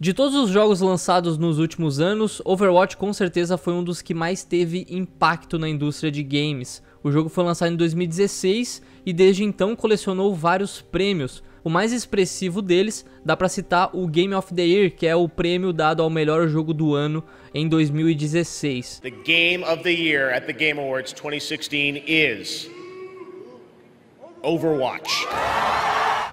De todos os jogos lançados nos últimos anos, Overwatch com certeza foi um dos que mais teve impacto na indústria de games. O jogo foi lançado em 2016 e desde então colecionou vários prêmios. O mais expressivo deles dá para citar o Game of the Year, que é o prêmio dado ao melhor jogo do ano em 2016. The Game of the Year at the Game Awards 2016 is Overwatch.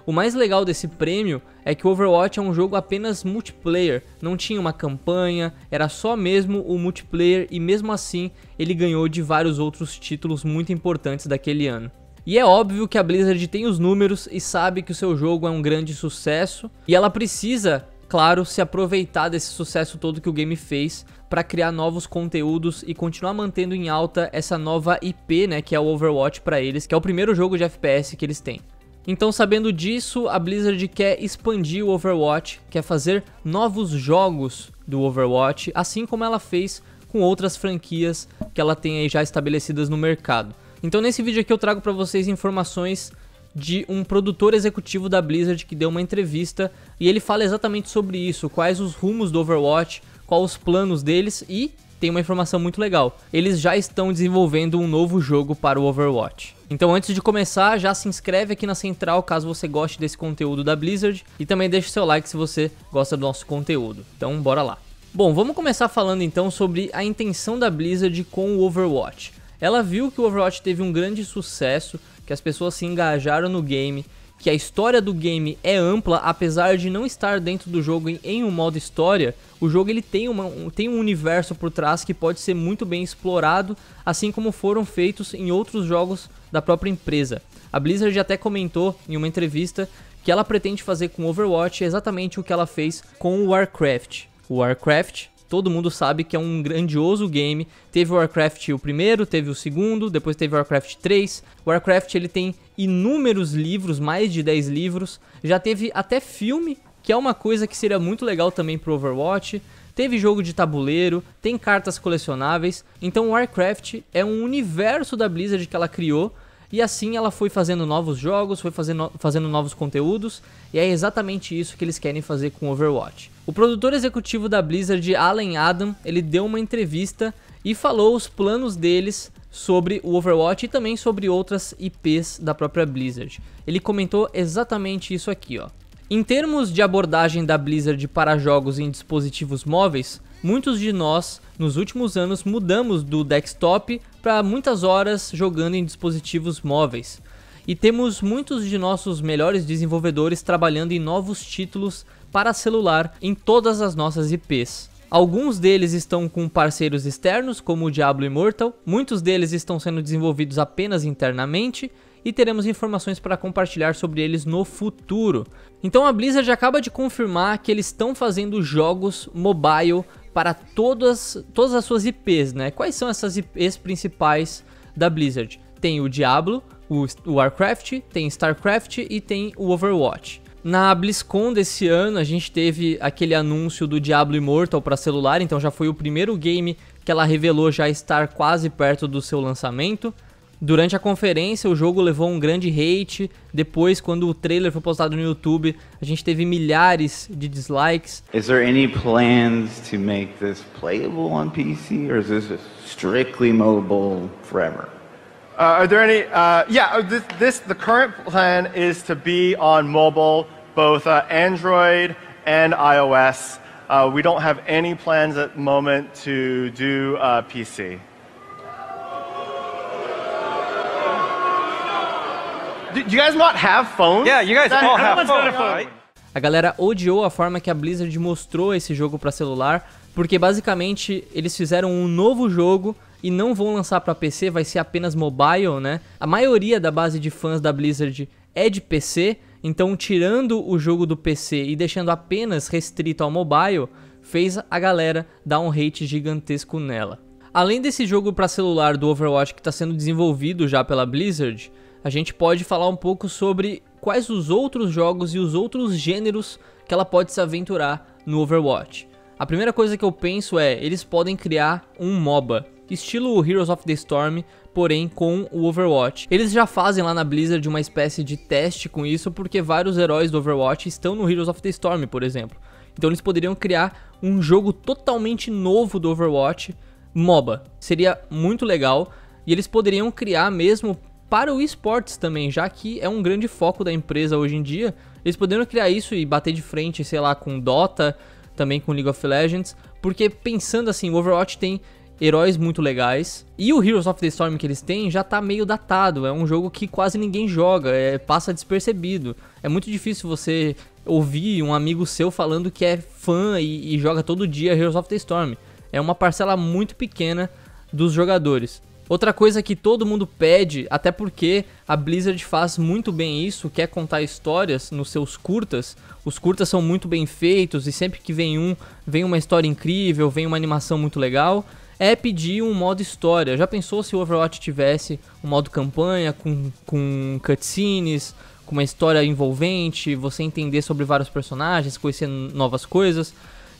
O mais legal desse prêmio é que o Overwatch é um jogo apenas multiplayer, não tinha uma campanha, era só mesmo o multiplayer e mesmo assim ele ganhou de vários outros títulos muito importantes daquele ano. E é óbvio que a Blizzard tem os números e sabe que o seu jogo é um grande sucesso e ela precisa, claro, se aproveitar desse sucesso todo que o game fez para criar novos conteúdos e continuar mantendo em alta essa nova IP, né, que é o Overwatch para eles, que é o primeiro jogo de FPS que eles têm. Então, sabendo disso, a Blizzard quer expandir o Overwatch, quer fazer novos jogos do Overwatch, assim como ela fez com outras franquias que ela tem aí já estabelecidas no mercado. Então, nesse vídeo aqui eu trago para vocês informações de um produtor executivo da Blizzard que deu uma entrevista e ele fala exatamente sobre isso, quais os rumos do Overwatch, quais os planos deles e tem uma informação muito legal. Eles já estão desenvolvendo um novo jogo para o Overwatch. Então antes de começar, já se inscreve aqui na Central caso você goste desse conteúdo da Blizzard e também deixa o seu like se você gosta do nosso conteúdo. Então bora lá. Bom, vamos começar falando então sobre a intenção da Blizzard com o Overwatch. Ela viu que o Overwatch teve um grande sucesso, que as pessoas se engajaram no game que a história do game é ampla, apesar de não estar dentro do jogo em, em um modo história, o jogo ele tem, uma, um, tem um universo por trás que pode ser muito bem explorado, assim como foram feitos em outros jogos da própria empresa. A Blizzard até comentou em uma entrevista que ela pretende fazer com Overwatch exatamente o que ela fez com Warcraft. O Warcraft todo mundo sabe que é um grandioso game. Teve Warcraft o primeiro, teve o segundo, depois teve Warcraft 3. Warcraft ele tem inúmeros livros, mais de 10 livros. Já teve até filme, que é uma coisa que seria muito legal também pro Overwatch. Teve jogo de tabuleiro, tem cartas colecionáveis. Então Warcraft é um universo da Blizzard que ela criou e assim ela foi fazendo novos jogos, foi fazendo, fazendo novos conteúdos, e é exatamente isso que eles querem fazer com Overwatch. O produtor executivo da Blizzard, Alan Adam, ele deu uma entrevista e falou os planos deles sobre o Overwatch e também sobre outras IPs da própria Blizzard. Ele comentou exatamente isso aqui, ó. Em termos de abordagem da Blizzard para jogos em dispositivos móveis, muitos de nós, nos últimos anos, mudamos do desktop para muitas horas jogando em dispositivos móveis. E temos muitos de nossos melhores desenvolvedores trabalhando em novos títulos para celular em todas as nossas IPs. Alguns deles estão com parceiros externos, como o Diablo Immortal, muitos deles estão sendo desenvolvidos apenas internamente, e teremos informações para compartilhar sobre eles no futuro. Então a Blizzard acaba de confirmar que eles estão fazendo jogos mobile para todas, todas as suas IPs, né? Quais são essas IPs principais da Blizzard? Tem o Diablo, o Warcraft, tem StarCraft e tem o Overwatch. Na BlizzCon desse ano, a gente teve aquele anúncio do Diablo Immortal para celular, então já foi o primeiro game que ela revelou já estar quase perto do seu lançamento. Durante a conferência, o jogo levou um grande hate. Depois, quando o trailer foi postado no YouTube, a gente teve milhares de dislikes. Is there any plans to make this playable on PC or is this strictly mobile forever? Uh, are there any? Uh, yeah, uh, this, this the current plan is to be on mobile, both uh, Android and iOS. Uh, we don't have any plans at the moment to do uh, PC. Do you guys not have phones? Yeah, you guys all have phones, phone, right? A galera odiou a forma que a Blizzard mostrou esse jogo para celular, porque basicamente eles fizeram um novo jogo e não vão lançar para PC, vai ser apenas mobile, né? A maioria da base de fãs da Blizzard é de PC, então tirando o jogo do PC e deixando apenas restrito ao mobile, fez a galera dar um hate gigantesco nela. Além desse jogo para celular do Overwatch que está sendo desenvolvido já pela Blizzard, a gente pode falar um pouco sobre quais os outros jogos e os outros gêneros que ela pode se aventurar no Overwatch. A primeira coisa que eu penso é, eles podem criar um MOBA, estilo Heroes of the Storm, porém com o Overwatch. Eles já fazem lá na Blizzard uma espécie de teste com isso, porque vários heróis do Overwatch estão no Heroes of the Storm, por exemplo. Então eles poderiam criar um jogo totalmente novo do Overwatch, MOBA. Seria muito legal, e eles poderiam criar mesmo para o esportes também, já que é um grande foco da empresa hoje em dia. Eles poderiam criar isso e bater de frente, sei lá, com Dota, também com League of Legends, porque pensando assim, o Overwatch tem heróis muito legais. E o Heroes of the Storm que eles têm já tá meio datado. É um jogo que quase ninguém joga, é, passa despercebido. É muito difícil você ouvir um amigo seu falando que é fã e, e joga todo dia Heroes of the Storm. É uma parcela muito pequena dos jogadores. Outra coisa que todo mundo pede, até porque a Blizzard faz muito bem isso, quer contar histórias nos seus curtas. Os curtas são muito bem feitos e sempre que vem um, vem uma história incrível, vem uma animação muito legal, é pedir um modo história. Já pensou se o Overwatch tivesse um modo campanha com, com cutscenes, com uma história envolvente, você entender sobre vários personagens, conhecer novas coisas?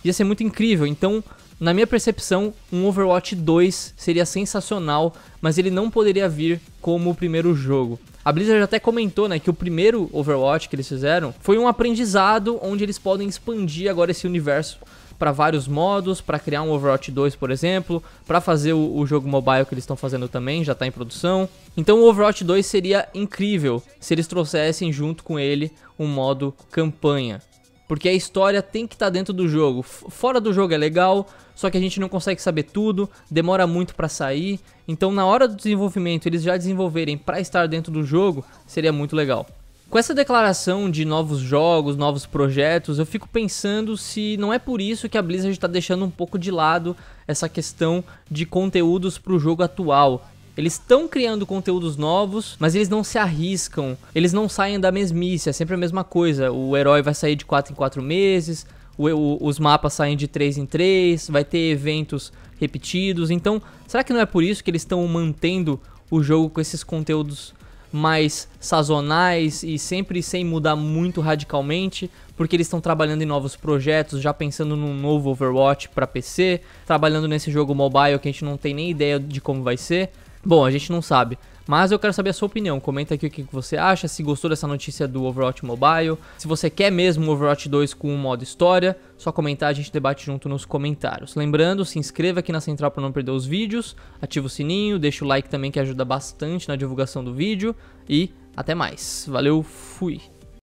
Ia ser muito incrível. Então, na minha percepção, um Overwatch 2 seria sensacional, mas ele não poderia vir como o primeiro jogo. A Blizzard até comentou, né, que o primeiro Overwatch que eles fizeram foi um aprendizado onde eles podem expandir agora esse universo para vários modos, para criar um Overwatch 2, por exemplo, para fazer o, o, jogo mobile que eles estão fazendo também, já está em produção. Então o Overwatch 2 seria incrível se eles trouxessem junto com ele um modo campanha. Porque a história tem que estar tá dentro do jogo. Fora do jogo é legal, só que a gente não consegue saber tudo, demora muito para sair. Então, na hora do desenvolvimento, eles já desenvolverem para estar dentro do jogo, seria muito legal. Com essa declaração de novos jogos, novos projetos, eu fico pensando se não é por isso que a Blizzard está deixando um pouco de lado essa questão de conteúdos para o jogo atual. Eles estão criando conteúdos novos, mas eles não se arriscam. Eles não saem da mesmice, é sempre a mesma coisa. O herói vai sair de 4 em 4 meses, o, o, os mapas saem de 3 em 3, vai ter eventos repetidos. Então, será que não é por isso que eles estão mantendo o jogo com esses conteúdos mais sazonais e sempre sem mudar muito radicalmente, porque eles estão trabalhando em novos projetos, já pensando num novo Overwatch para PC, trabalhando nesse jogo mobile que a gente não tem nem ideia de como vai ser. Bom, a gente não sabe. Mas eu quero saber a sua opinião. Comenta aqui o que você acha, se gostou dessa notícia do Overwatch Mobile, se você quer mesmo o Overwatch 2 com o modo história, só comentar, a gente debate junto nos comentários. Lembrando, se inscreva aqui na Central para não perder os vídeos, ativa o sininho, deixa o like também que ajuda bastante na divulgação do vídeo e até mais. Valeu, fui.